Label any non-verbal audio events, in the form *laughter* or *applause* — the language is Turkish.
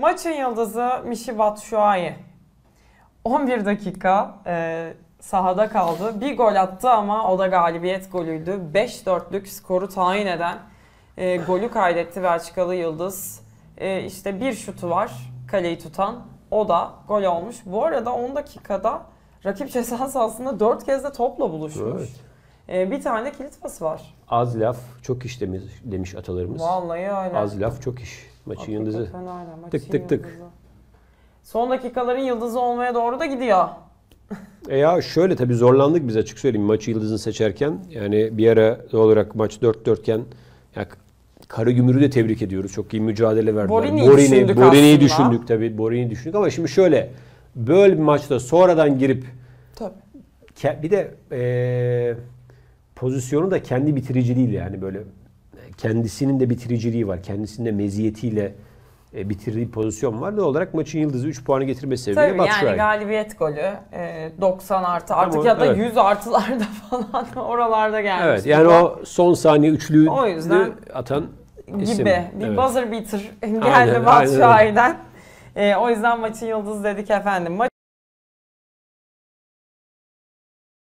Maçın yıldızı Michy Batshuayi. 11 dakika e, sahada kaldı. Bir gol attı ama o da galibiyet golüydü. 5-4'lük skoru tayin eden e, golü kaydetti Belçikalı Yıldız. E, işte bir şutu var kaleyi tutan. O da gol olmuş. Bu arada 10 dakikada rakip ceza sahasında 4 kez de topla buluşmuş. Evet. Ee, bir tane de kilit pası var. Az laf çok iş demiş, demiş atalarımız. Vallahi öyle. Az laf çok iş. Maçın Hakikaten yıldızı. Öyle. Maçın tık tık tık. Son dakikaların yıldızı olmaya doğru da gidiyor. E ya şöyle tabii zorlandık biz açık söyleyeyim maçı yıldızını seçerken. Yani bir ara olarak maç 4-4 iken ya Karagümrük'ü de tebrik ediyoruz. Çok iyi mücadele verdiler. Borini, Borini düşündük Borini'yi düşündük tabii. Borini'yi düşündük ama şimdi şöyle böyle bir maçta sonradan girip tabii. bir de e, pozisyonu da kendi bitiriciliğiyle yani böyle e, kendisinin de bitiriciliği var. Kendisinin de meziyetiyle e, bitirdiği pozisyon var. Doğal olarak maçın yıldızı 3 puanı getirme sebebi Tabii Batshuayi. yani galibiyet golü e, 90 artı artık Ama, ya da evet. 100 artılarda *laughs* falan oralarda gelmiş. Evet yani o son saniye üçlüğü o yüzden atan gibi isim. bir evet. buzzer beater geldi Batshuayi'den. E, o yüzden maçın yıldızı dedik efendim. Maç